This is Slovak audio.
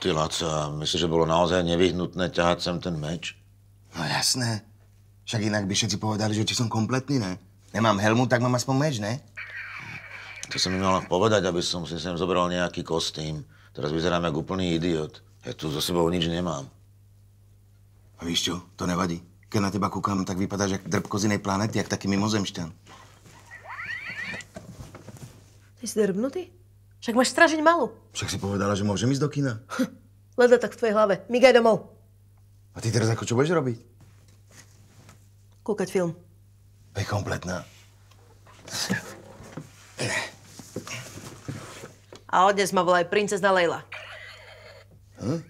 Ty, Laca, myslíš, že bolo naozaj nevyhnutné ťahať sem ten meč? No jasné. Však inak by všetci povedali, že či som kompletný, ne? Nemám helmu, tak mám aspoň meč, ne? To som mi mala povedať, aby som si sem zobral nejaký kostým. Teraz vyzerám jak úplný idiot. Ja tu so sebou nič nemám. A víš čo, to nevadí. Keď na teba kúkam, tak vypadáš jak drbko z inej planety, jak taký mimozemšťan. Ty si drbnutý? Však máš stražiť malú. Však si povedala, že môžem ísť do kina. Hm, leda tak v tvojej hlave. Migaj domov. A ty teraz ako čo budeš robiť? Kúkať film. Je kompletná. A odnes ma aj princezna Leila. Hm?